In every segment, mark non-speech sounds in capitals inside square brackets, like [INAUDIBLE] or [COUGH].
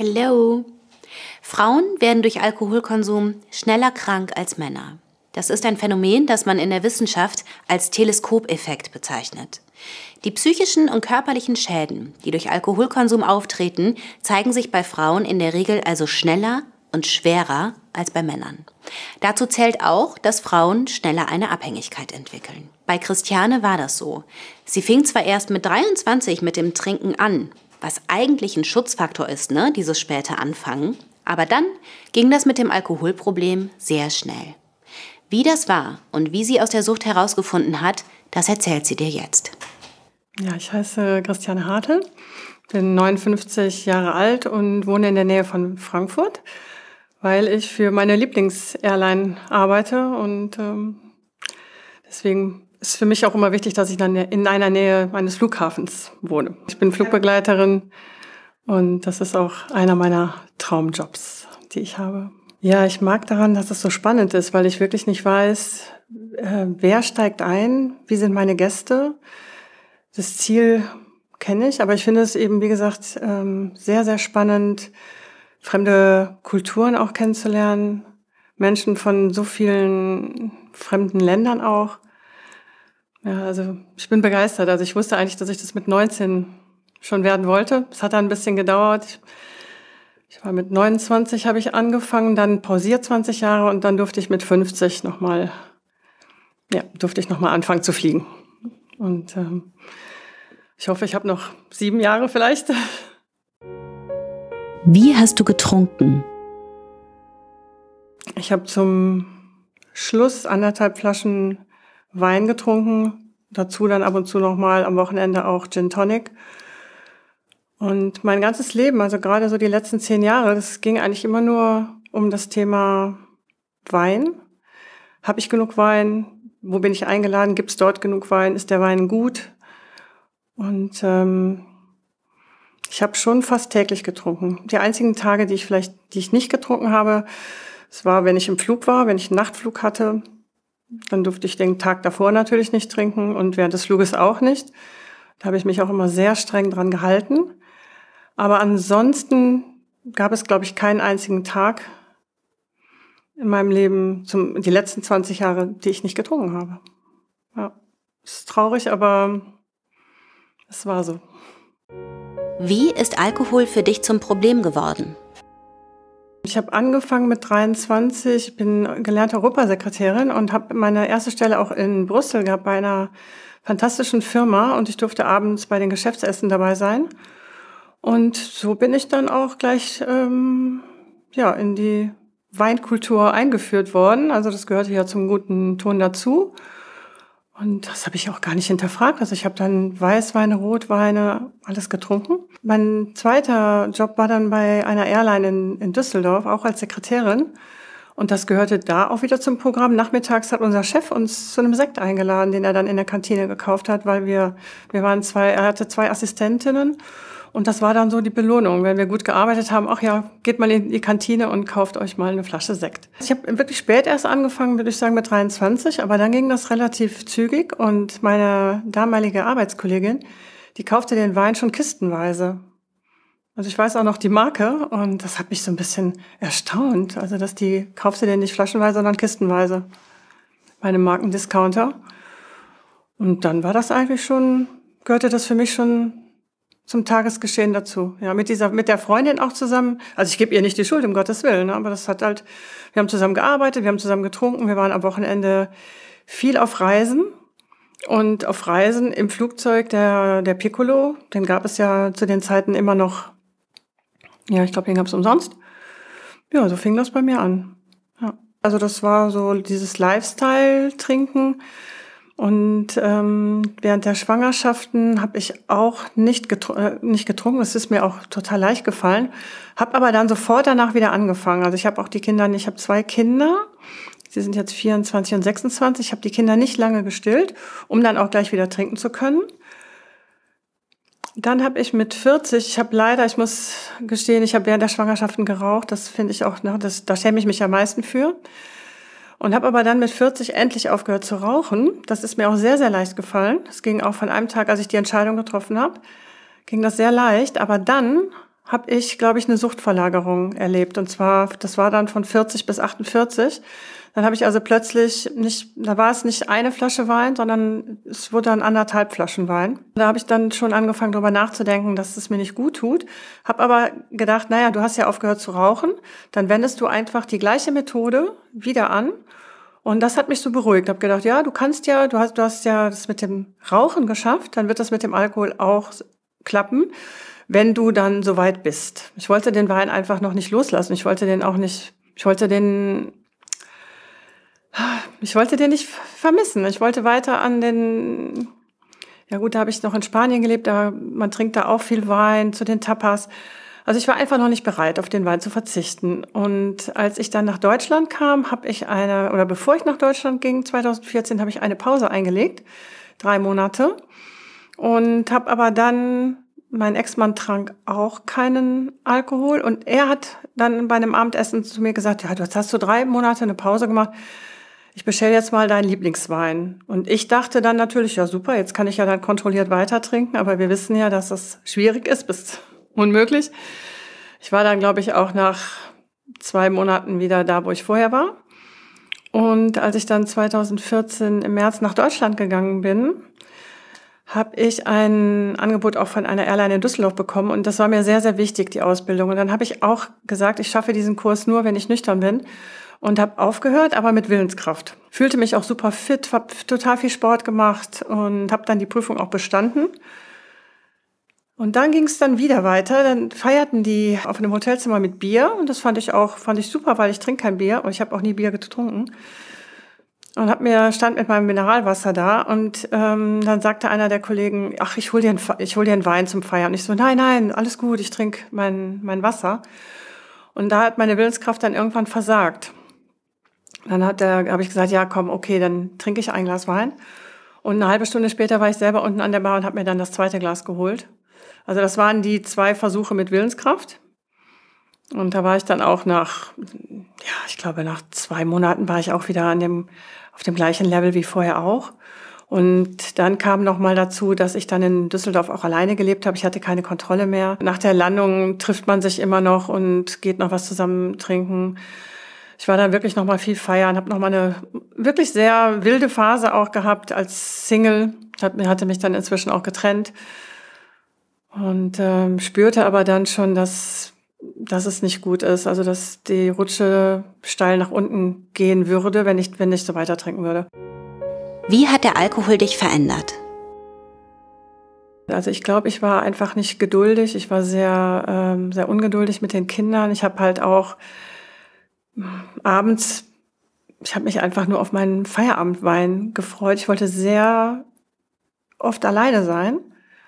Hello! Frauen werden durch Alkoholkonsum schneller krank als Männer. Das ist ein Phänomen, das man in der Wissenschaft als Teleskopeffekt bezeichnet. Die psychischen und körperlichen Schäden, die durch Alkoholkonsum auftreten, zeigen sich bei Frauen in der Regel also schneller und schwerer als bei Männern. Dazu zählt auch, dass Frauen schneller eine Abhängigkeit entwickeln. Bei Christiane war das so. Sie fing zwar erst mit 23 mit dem Trinken an, was eigentlich ein Schutzfaktor ist, ne, dieses späte Anfangen. Aber dann ging das mit dem Alkoholproblem sehr schnell. Wie das war und wie sie aus der Sucht herausgefunden hat, das erzählt sie dir jetzt. Ja, ich heiße Christiane Hartel, bin 59 Jahre alt und wohne in der Nähe von Frankfurt, weil ich für meine Lieblingsairline arbeite und ähm, deswegen ist für mich auch immer wichtig, dass ich dann in einer Nähe meines Flughafens wohne. Ich bin Flugbegleiterin und das ist auch einer meiner Traumjobs, die ich habe. Ja, ich mag daran, dass es so spannend ist, weil ich wirklich nicht weiß, äh, wer steigt ein, wie sind meine Gäste. Das Ziel kenne ich, aber ich finde es eben, wie gesagt, ähm, sehr, sehr spannend, fremde Kulturen auch kennenzulernen, Menschen von so vielen fremden Ländern auch. Ja, also ich bin begeistert. Also ich wusste eigentlich, dass ich das mit 19 schon werden wollte. Es hat dann ein bisschen gedauert. Ich, war mit 29 habe ich angefangen, dann pausiert 20 Jahre und dann durfte ich mit 50 nochmal, ja, durfte ich nochmal anfangen zu fliegen. Und ähm, ich hoffe, ich habe noch sieben Jahre vielleicht. Wie hast du getrunken? Ich habe zum Schluss anderthalb Flaschen Wein getrunken, dazu dann ab und zu nochmal am Wochenende auch Gin Tonic. Und mein ganzes Leben, also gerade so die letzten zehn Jahre, das ging eigentlich immer nur um das Thema Wein. Habe ich genug Wein? Wo bin ich eingeladen? Gibt es dort genug Wein? Ist der Wein gut? Und ähm, ich habe schon fast täglich getrunken. Die einzigen Tage, die ich vielleicht, die ich nicht getrunken habe, es war, wenn ich im Flug war, wenn ich einen Nachtflug hatte dann durfte ich den Tag davor natürlich nicht trinken und während des Fluges auch nicht. Da habe ich mich auch immer sehr streng dran gehalten. Aber ansonsten gab es, glaube ich, keinen einzigen Tag in meinem Leben, zum, die letzten 20 Jahre, die ich nicht getrunken habe. Ja, ist traurig, aber es war so. Wie ist Alkohol für dich zum Problem geworden? Ich habe angefangen mit 23, bin gelernte Europasekretärin und habe meine erste Stelle auch in Brüssel gehabt bei einer fantastischen Firma und ich durfte abends bei den Geschäftsessen dabei sein. Und so bin ich dann auch gleich ähm, ja, in die Weinkultur eingeführt worden. Also das gehörte ja zum guten Ton dazu. Und das habe ich auch gar nicht hinterfragt. Also ich habe dann Weißweine, Rotweine, alles getrunken. Mein zweiter Job war dann bei einer Airline in, in Düsseldorf, auch als Sekretärin. Und das gehörte da auch wieder zum Programm. Nachmittags hat unser Chef uns zu einem Sekt eingeladen, den er dann in der Kantine gekauft hat, weil wir, wir waren zwei, er hatte zwei Assistentinnen und das war dann so die Belohnung, wenn wir gut gearbeitet haben. Ach ja, geht mal in die Kantine und kauft euch mal eine Flasche Sekt. Ich habe wirklich spät erst angefangen, würde ich sagen mit 23, aber dann ging das relativ zügig und meine damalige Arbeitskollegin, die kaufte den Wein schon kistenweise. Also ich weiß auch noch die Marke und das hat mich so ein bisschen erstaunt. Also dass die kaufte den nicht flaschenweise, sondern kistenweise. Meine Markendiscounter. Und dann war das eigentlich schon, gehörte das für mich schon zum Tagesgeschehen dazu. Ja, mit dieser, mit der Freundin auch zusammen. Also ich gebe ihr nicht die Schuld, um Gottes Willen, ne? aber das hat halt, wir haben zusammen gearbeitet, wir haben zusammen getrunken, wir waren am Wochenende viel auf Reisen. Und auf Reisen im Flugzeug der, der Piccolo, den gab es ja zu den Zeiten immer noch, ja, ich glaube, den gab es umsonst. Ja, so fing das bei mir an. Ja. Also das war so dieses Lifestyle-Trinken und ähm, während der Schwangerschaften habe ich auch nicht, getru äh, nicht getrunken. Es ist mir auch total leicht gefallen. Habe aber dann sofort danach wieder angefangen. Also ich habe auch die Kinder, ich habe zwei Kinder. Sie sind jetzt 24 und 26. Ich habe die Kinder nicht lange gestillt, um dann auch gleich wieder trinken zu können. Dann habe ich mit 40, ich habe leider, ich muss gestehen, ich habe während der Schwangerschaften geraucht. Das finde ich auch, ne, das, da schäme ich mich am meisten für und habe aber dann mit 40 endlich aufgehört zu rauchen. Das ist mir auch sehr, sehr leicht gefallen. Es ging auch von einem Tag, als ich die Entscheidung getroffen habe, ging das sehr leicht. Aber dann habe ich, glaube ich, eine Suchtverlagerung erlebt. Und zwar, das war dann von 40 bis 48. Dann habe ich also plötzlich nicht, da war es nicht eine Flasche Wein, sondern es wurde dann anderthalb Flaschen Wein. Da habe ich dann schon angefangen, darüber nachzudenken, dass es mir nicht gut tut. Habe aber gedacht, naja, du hast ja aufgehört zu rauchen, dann wendest du einfach die gleiche Methode wieder an. Und das hat mich so beruhigt. Habe gedacht, ja, du kannst ja, du hast, du hast ja das mit dem Rauchen geschafft, dann wird das mit dem Alkohol auch klappen wenn du dann soweit bist. Ich wollte den Wein einfach noch nicht loslassen. Ich wollte den auch nicht, ich wollte den ich wollte den nicht vermissen. Ich wollte weiter an den, ja gut, da habe ich noch in Spanien gelebt, da, man trinkt da auch viel Wein zu den Tapas. Also ich war einfach noch nicht bereit, auf den Wein zu verzichten. Und als ich dann nach Deutschland kam, habe ich eine, oder bevor ich nach Deutschland ging, 2014, habe ich eine Pause eingelegt, drei Monate. Und habe aber dann, mein Ex-Mann trank auch keinen Alkohol. Und er hat dann bei einem Abendessen zu mir gesagt, ja, du hast, hast du drei Monate eine Pause gemacht ich bestelle jetzt mal deinen Lieblingswein. Und ich dachte dann natürlich, ja super, jetzt kann ich ja dann kontrolliert weiter trinken, aber wir wissen ja, dass das schwierig ist, bis [LAUGHS] unmöglich. Ich war dann, glaube ich, auch nach zwei Monaten wieder da, wo ich vorher war. Und als ich dann 2014 im März nach Deutschland gegangen bin, habe ich ein Angebot auch von einer Airline in Düsseldorf bekommen und das war mir sehr, sehr wichtig, die Ausbildung. Und dann habe ich auch gesagt, ich schaffe diesen Kurs nur, wenn ich nüchtern bin und habe aufgehört, aber mit Willenskraft. Fühlte mich auch super fit, habe total viel Sport gemacht und habe dann die Prüfung auch bestanden. Und dann ging es dann wieder weiter. Dann feierten die auf einem Hotelzimmer mit Bier und das fand ich auch fand ich super, weil ich trinke kein Bier und ich habe auch nie Bier getrunken. Und hab mir stand mit meinem Mineralwasser da und ähm, dann sagte einer der Kollegen, ach ich hol dir einen, ich hol dir einen Wein zum Feiern. Und ich so nein nein alles gut, ich trinke mein mein Wasser. Und da hat meine Willenskraft dann irgendwann versagt. Dann hat er, habe ich gesagt, ja, komm, okay, dann trinke ich ein Glas Wein. Und eine halbe Stunde später war ich selber unten an der Bar und habe mir dann das zweite Glas geholt. Also das waren die zwei Versuche mit Willenskraft. Und da war ich dann auch nach, ja, ich glaube, nach zwei Monaten war ich auch wieder an dem, auf dem gleichen Level wie vorher auch. Und dann kam noch mal dazu, dass ich dann in Düsseldorf auch alleine gelebt habe. Ich hatte keine Kontrolle mehr. Nach der Landung trifft man sich immer noch und geht noch was zusammen trinken ich war dann wirklich noch mal viel feiern, habe noch mal eine wirklich sehr wilde Phase auch gehabt als Single. Hat, hatte mich dann inzwischen auch getrennt und ähm, spürte aber dann schon, dass dass es nicht gut ist, also dass die Rutsche steil nach unten gehen würde, wenn ich wenn ich so weiter trinken würde. Wie hat der Alkohol dich verändert? Also ich glaube, ich war einfach nicht geduldig. Ich war sehr ähm, sehr ungeduldig mit den Kindern. Ich habe halt auch abends, ich habe mich einfach nur auf meinen Feierabendwein gefreut. Ich wollte sehr oft alleine sein,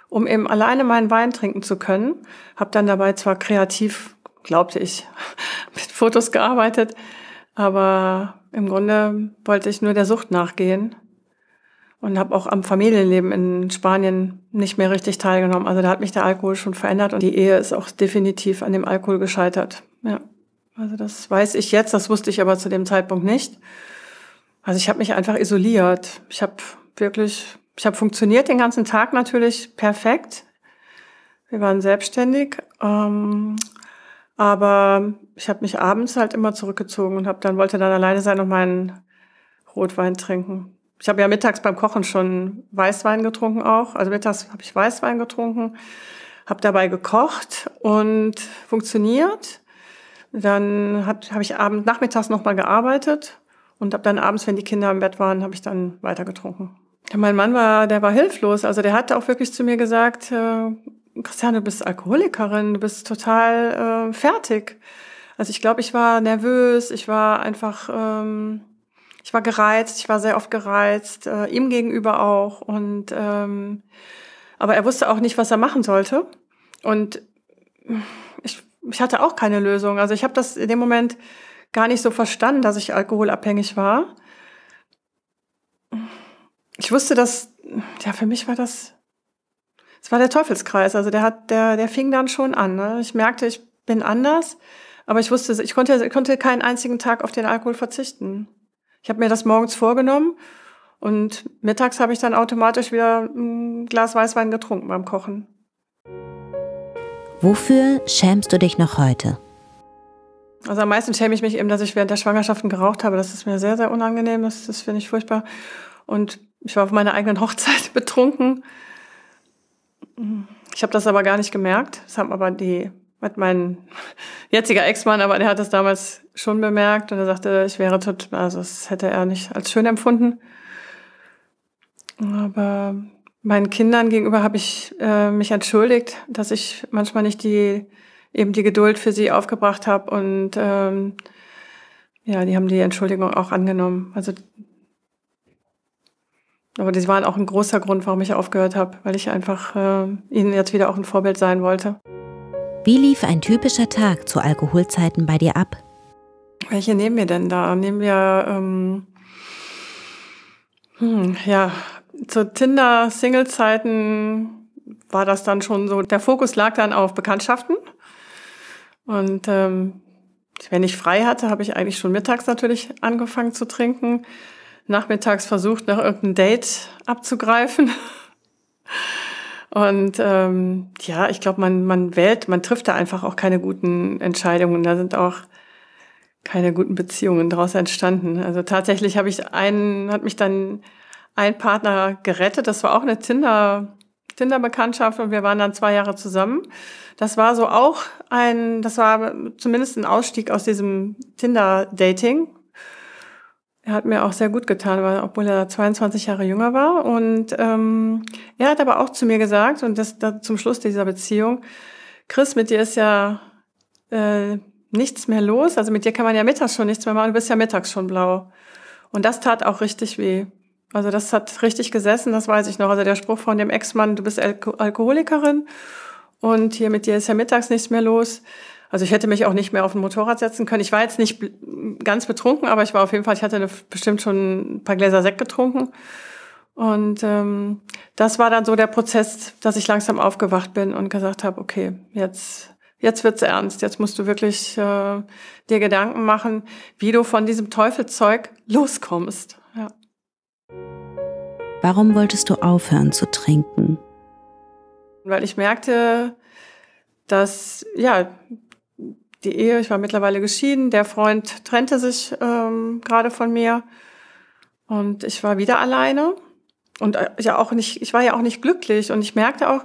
um eben alleine meinen Wein trinken zu können. Habe dann dabei zwar kreativ, glaubte ich, [LAUGHS] mit Fotos gearbeitet, aber im Grunde wollte ich nur der Sucht nachgehen und habe auch am Familienleben in Spanien nicht mehr richtig teilgenommen. Also da hat mich der Alkohol schon verändert und die Ehe ist auch definitiv an dem Alkohol gescheitert. Ja. Also das weiß ich jetzt, das wusste ich aber zu dem Zeitpunkt nicht. Also ich habe mich einfach isoliert. Ich habe wirklich, ich habe funktioniert den ganzen Tag natürlich perfekt. Wir waren selbstständig, ähm, aber ich habe mich abends halt immer zurückgezogen und hab dann wollte dann alleine sein und meinen Rotwein trinken. Ich habe ja mittags beim Kochen schon Weißwein getrunken auch. Also mittags habe ich Weißwein getrunken, habe dabei gekocht und funktioniert. Dann habe ich abends, nachmittags nochmal gearbeitet und habe dann abends, wenn die Kinder im Bett waren, habe ich dann weiter getrunken. mein Mann war, der war hilflos. Also der hat auch wirklich zu mir gesagt, äh, Christian, du bist Alkoholikerin, du bist total äh, fertig. Also ich glaube, ich war nervös, ich war einfach, ähm, ich war gereizt, ich war sehr oft gereizt, äh, ihm gegenüber auch. Und ähm, aber er wusste auch nicht, was er machen sollte. Und ich ich hatte auch keine Lösung. Also ich habe das in dem Moment gar nicht so verstanden, dass ich alkoholabhängig war. Ich wusste, dass, ja, für mich war das, es war der Teufelskreis. Also der hat, der, der fing dann schon an. Ne? Ich merkte, ich bin anders, aber ich wusste, ich konnte, ich konnte keinen einzigen Tag auf den Alkohol verzichten. Ich habe mir das morgens vorgenommen und mittags habe ich dann automatisch wieder ein Glas Weißwein getrunken beim Kochen. Wofür schämst du dich noch heute? Also am meisten schäme ich mich eben, dass ich während der Schwangerschaften geraucht habe. Das ist mir sehr, sehr unangenehm. Das, das finde ich furchtbar. Und ich war auf meiner eigenen Hochzeit [LAUGHS] betrunken. Ich habe das aber gar nicht gemerkt. Das haben aber die, hat mein [LAUGHS] jetziger Ex-Mann, aber der hat das damals schon bemerkt und er sagte, ich wäre tot, also das hätte er nicht als schön empfunden. Aber Meinen Kindern gegenüber habe ich äh, mich entschuldigt, dass ich manchmal nicht die eben die Geduld für sie aufgebracht habe und ähm, ja, die haben die Entschuldigung auch angenommen. Also aber die waren auch ein großer Grund, warum ich aufgehört habe, weil ich einfach äh, ihnen jetzt wieder auch ein Vorbild sein wollte. Wie lief ein typischer Tag zu Alkoholzeiten bei dir ab? Welche nehmen wir denn da? Nehmen wir ähm, hm, ja, zu Tinder-Single-Zeiten war das dann schon so. Der Fokus lag dann auf Bekanntschaften. Und ähm, wenn ich frei hatte, habe ich eigentlich schon mittags natürlich angefangen zu trinken. Nachmittags versucht, nach irgendeinem Date abzugreifen. [LAUGHS] Und ähm, ja, ich glaube, man, man wählt, man trifft da einfach auch keine guten Entscheidungen. Da sind auch keine guten Beziehungen daraus entstanden. Also tatsächlich habe ich einen, hat mich dann einen Partner gerettet. Das war auch eine Tinder, Tinder-Bekanntschaft und wir waren dann zwei Jahre zusammen. Das war so auch ein, das war zumindest ein Ausstieg aus diesem Tinder-Dating. Er hat mir auch sehr gut getan, weil, obwohl er 22 Jahre jünger war. Und ähm, er hat aber auch zu mir gesagt, und das, das zum Schluss dieser Beziehung, Chris, mit dir ist ja äh, nichts mehr los. Also mit dir kann man ja mittags schon nichts mehr machen. Du bist ja mittags schon blau. Und das tat auch richtig weh. Also das hat richtig gesessen, das weiß ich noch. Also der Spruch von dem Ex-Mann, du bist Alko Alkoholikerin und hier mit dir ist ja mittags nichts mehr los. Also ich hätte mich auch nicht mehr auf ein Motorrad setzen können. Ich war jetzt nicht ganz betrunken, aber ich war auf jeden Fall, ich hatte bestimmt schon ein paar Gläser Sekt getrunken. Und ähm, das war dann so der Prozess, dass ich langsam aufgewacht bin und gesagt habe, okay, jetzt, jetzt wird's ernst, jetzt musst du wirklich äh, dir Gedanken machen, wie du von diesem Teufelzeug loskommst. Warum wolltest du aufhören zu trinken? Weil ich merkte, dass ja die Ehe, ich war mittlerweile geschieden, der Freund trennte sich ähm, gerade von mir und ich war wieder alleine und äh, ja auch nicht, ich war ja auch nicht glücklich und ich merkte auch,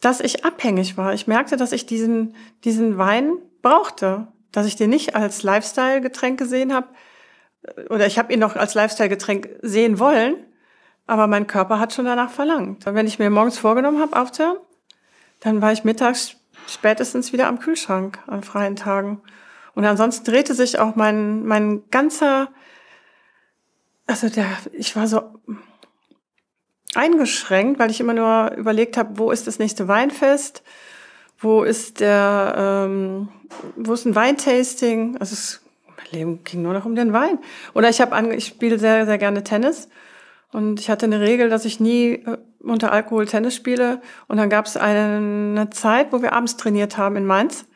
dass ich abhängig war. Ich merkte, dass ich diesen diesen Wein brauchte, dass ich den nicht als Lifestyle-Getränk gesehen habe, oder ich habe ihn noch als Lifestyle-Getränk sehen wollen, aber mein Körper hat schon danach verlangt. wenn ich mir morgens vorgenommen habe, aufzuhören, dann war ich mittags spätestens wieder am Kühlschrank an freien Tagen. Und ansonsten drehte sich auch mein, mein ganzer, also der, ich war so eingeschränkt, weil ich immer nur überlegt habe, wo ist das nächste Weinfest? Wo ist der, ähm, wo ist ein Weintasting? Also es Leben ging nur noch um den Wein. Oder ich habe ich spiele sehr, sehr gerne Tennis. Und ich hatte eine Regel, dass ich nie äh, unter Alkohol Tennis spiele. Und dann gab es eine Zeit, wo wir abends trainiert haben in Mainz.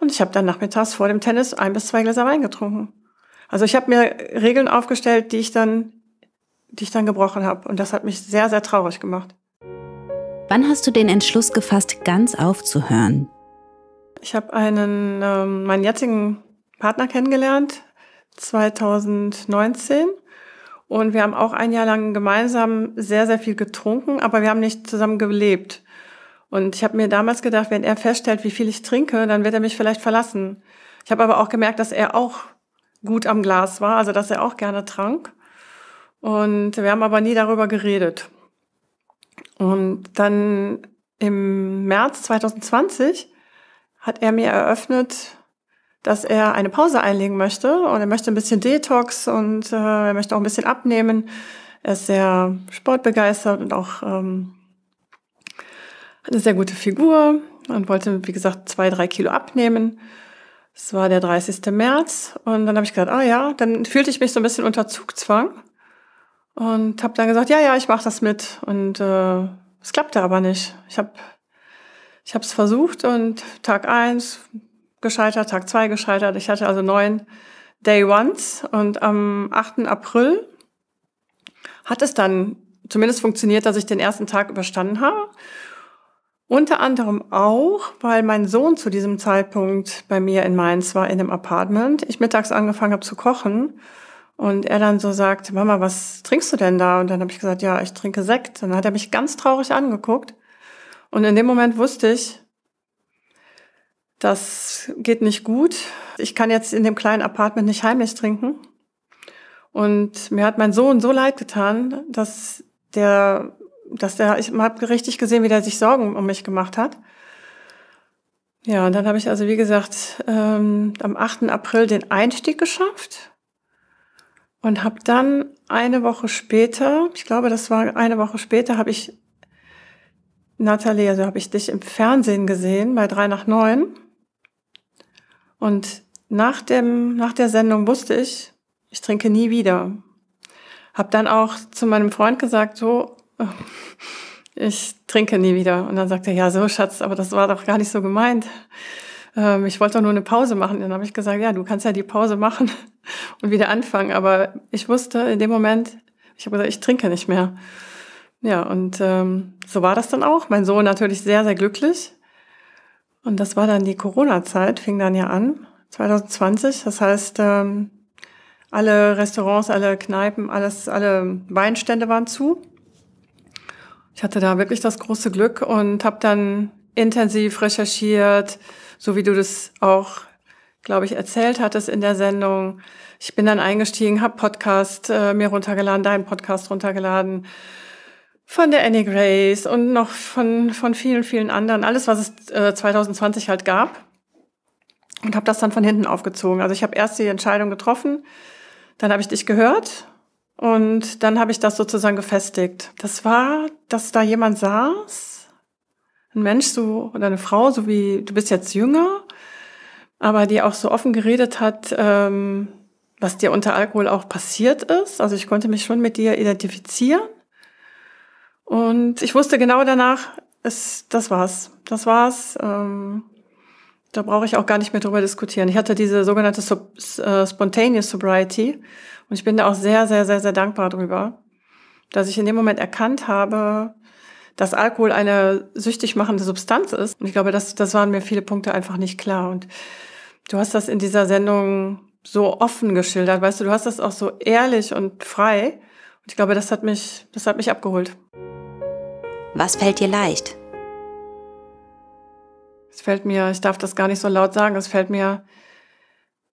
Und ich habe dann nachmittags vor dem Tennis ein bis zwei Gläser Wein getrunken. Also ich habe mir Regeln aufgestellt, die ich dann, die ich dann gebrochen habe. Und das hat mich sehr, sehr traurig gemacht. Wann hast du den Entschluss gefasst, ganz aufzuhören? Ich habe einen, ähm, meinen jetzigen Partner kennengelernt, 2019. Und wir haben auch ein Jahr lang gemeinsam sehr, sehr viel getrunken, aber wir haben nicht zusammen gelebt. Und ich habe mir damals gedacht, wenn er feststellt, wie viel ich trinke, dann wird er mich vielleicht verlassen. Ich habe aber auch gemerkt, dass er auch gut am Glas war, also dass er auch gerne trank. Und wir haben aber nie darüber geredet. Und dann im März 2020 hat er mir eröffnet, dass er eine Pause einlegen möchte und er möchte ein bisschen Detox und äh, er möchte auch ein bisschen abnehmen. Er ist sehr sportbegeistert und auch ähm, hat eine sehr gute Figur und wollte, wie gesagt, zwei, drei Kilo abnehmen. Es war der 30. März und dann habe ich gedacht, ah ja, dann fühlte ich mich so ein bisschen unter Zugzwang und habe dann gesagt, ja, ja, ich mache das mit und äh, es klappte aber nicht. Ich habe ich habe versucht und Tag eins gescheitert, Tag zwei gescheitert. Ich hatte also neun Day Ones und am 8. April hat es dann zumindest funktioniert, dass ich den ersten Tag überstanden habe. Unter anderem auch, weil mein Sohn zu diesem Zeitpunkt bei mir in Mainz war, in dem Apartment. Ich mittags angefangen habe zu kochen und er dann so sagt, Mama, was trinkst du denn da? Und dann habe ich gesagt, ja, ich trinke Sekt. Und dann hat er mich ganz traurig angeguckt. Und in dem Moment wusste ich, das geht nicht gut. Ich kann jetzt in dem kleinen Apartment nicht heimlich trinken. Und mir hat mein Sohn so leid getan, dass der, dass der, ich habe richtig gesehen, wie der sich Sorgen um mich gemacht hat. Ja, und dann habe ich also, wie gesagt, ähm, am 8. April den Einstieg geschafft und habe dann eine Woche später, ich glaube, das war eine Woche später, habe ich Nathalie, also habe ich dich im Fernsehen gesehen bei drei nach neun und nach, dem, nach der Sendung wusste ich, ich trinke nie wieder. Hab dann auch zu meinem Freund gesagt, so, [LAUGHS] ich trinke nie wieder. Und dann sagte er, ja, so Schatz, aber das war doch gar nicht so gemeint. Ähm, ich wollte doch nur eine Pause machen. dann habe ich gesagt, ja, du kannst ja die Pause machen [LAUGHS] und wieder anfangen. Aber ich wusste in dem Moment, ich habe gesagt, ich trinke nicht mehr. Ja, und ähm, so war das dann auch. Mein Sohn natürlich sehr, sehr glücklich. Und das war dann die Corona-Zeit, fing dann ja an, 2020. Das heißt, ähm, alle Restaurants, alle Kneipen, alles, alle Weinstände waren zu. Ich hatte da wirklich das große Glück und habe dann intensiv recherchiert, so wie du das auch, glaube ich, erzählt hattest in der Sendung. Ich bin dann eingestiegen, habe Podcast äh, mir runtergeladen, deinen Podcast runtergeladen, von der Annie Grace und noch von, von vielen, vielen anderen. Alles, was es äh, 2020 halt gab. Und habe das dann von hinten aufgezogen. Also ich habe erst die Entscheidung getroffen, dann habe ich dich gehört und dann habe ich das sozusagen gefestigt. Das war, dass da jemand saß, ein Mensch so oder eine Frau, so wie du bist jetzt jünger, aber die auch so offen geredet hat, ähm, was dir unter Alkohol auch passiert ist. Also ich konnte mich schon mit dir identifizieren. Und ich wusste genau danach, es, das war's. Das war's. Ähm, da brauche ich auch gar nicht mehr drüber diskutieren. Ich hatte diese sogenannte Sub, äh, Spontaneous Sobriety und ich bin da auch sehr, sehr, sehr, sehr dankbar drüber, dass ich in dem Moment erkannt habe, dass Alkohol eine süchtig machende Substanz ist. Und ich glaube, das, das waren mir viele Punkte einfach nicht klar. Und du hast das in dieser Sendung so offen geschildert, weißt du, du hast das auch so ehrlich und frei. Und ich glaube, das hat mich, das hat mich abgeholt. Was fällt dir leicht? Es fällt mir, ich darf das gar nicht so laut sagen, es fällt mir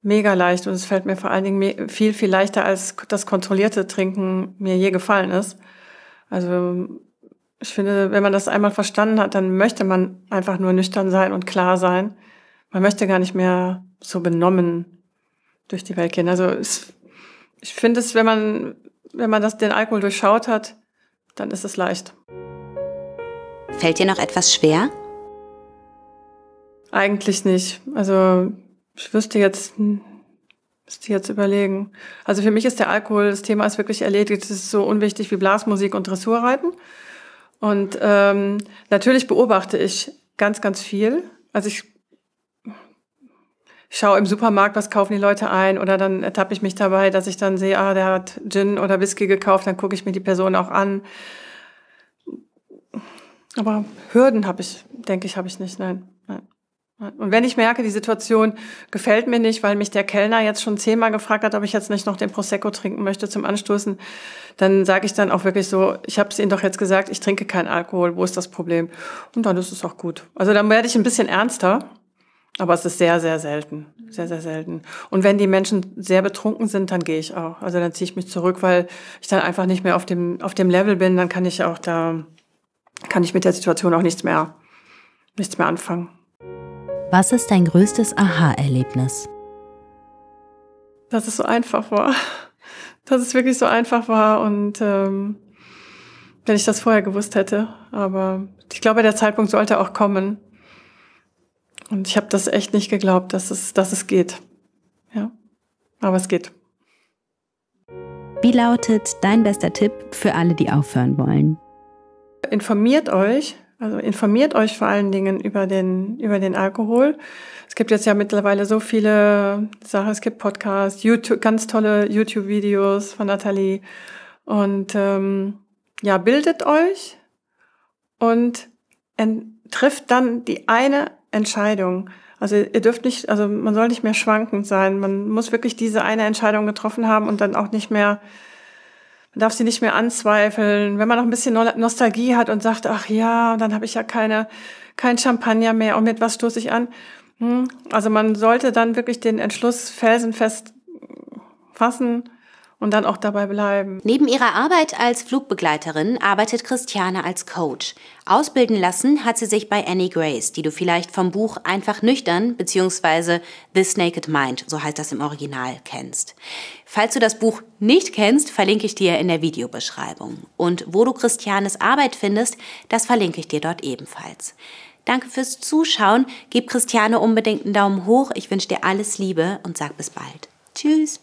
mega leicht und es fällt mir vor allen Dingen viel, viel leichter, als das kontrollierte Trinken mir je gefallen ist. Also ich finde, wenn man das einmal verstanden hat, dann möchte man einfach nur nüchtern sein und klar sein. Man möchte gar nicht mehr so benommen durch die Welt gehen. Also es, ich finde es, wenn man, wenn man das, den Alkohol durchschaut hat, dann ist es leicht. Fällt dir noch etwas schwer? Eigentlich nicht. Also ich wüsste jetzt, müsste jetzt überlegen. Also für mich ist der Alkohol, das Thema ist wirklich erledigt. Es ist so unwichtig wie Blasmusik und Dressurreiten. Und ähm, natürlich beobachte ich ganz, ganz viel. Also ich schaue im Supermarkt, was kaufen die Leute ein oder dann ertappe ich mich dabei, dass ich dann sehe, ah, der hat Gin oder Whisky gekauft, dann gucke ich mir die Person auch an. Aber Hürden habe ich, denke ich, habe ich nicht, nein. nein. Und wenn ich merke, die Situation gefällt mir nicht, weil mich der Kellner jetzt schon zehnmal gefragt hat, ob ich jetzt nicht noch den Prosecco trinken möchte zum Anstoßen, dann sage ich dann auch wirklich so, ich habe es Ihnen doch jetzt gesagt, ich trinke keinen Alkohol, wo ist das Problem? Und dann ist es auch gut. Also dann werde ich ein bisschen ernster, aber es ist sehr, sehr selten, sehr, sehr selten. Und wenn die Menschen sehr betrunken sind, dann gehe ich auch. Also dann ziehe ich mich zurück, weil ich dann einfach nicht mehr auf dem, auf dem Level bin, dann kann ich auch da kann ich mit der Situation auch nichts mehr, nichts mehr anfangen. Was ist dein größtes Aha-Erlebnis? Dass es so einfach war. Dass es wirklich so einfach war und ähm, wenn ich das vorher gewusst hätte. Aber ich glaube, der Zeitpunkt sollte auch kommen. Und ich habe das echt nicht geglaubt, dass es, dass es geht. Ja, aber es geht. Wie lautet dein bester Tipp für alle, die aufhören wollen? informiert euch, also informiert euch vor allen Dingen über den, über den Alkohol. Es gibt jetzt ja mittlerweile so viele Sachen, es gibt Podcasts, YouTube, ganz tolle YouTube-Videos von Nathalie. Und ähm, ja, bildet euch und trifft dann die eine Entscheidung. Also ihr dürft nicht, also man soll nicht mehr schwankend sein. Man muss wirklich diese eine Entscheidung getroffen haben und dann auch nicht mehr man darf sie nicht mehr anzweifeln. Wenn man noch ein bisschen Nostalgie hat und sagt, ach ja, dann habe ich ja keine, kein Champagner mehr und mit was stoße ich an. Hm? Also man sollte dann wirklich den Entschluss felsenfest fassen und dann auch dabei bleiben. Neben ihrer Arbeit als Flugbegleiterin arbeitet Christiane als Coach. Ausbilden lassen hat sie sich bei Annie Grace, die du vielleicht vom Buch Einfach nüchtern bzw. This Naked Mind, so heißt das im Original, kennst. Falls du das Buch nicht kennst, verlinke ich dir in der Videobeschreibung. Und wo du Christianes Arbeit findest, das verlinke ich dir dort ebenfalls. Danke fürs Zuschauen. Gib Christiane unbedingt einen Daumen hoch. Ich wünsche dir alles Liebe und sag bis bald. Tschüss.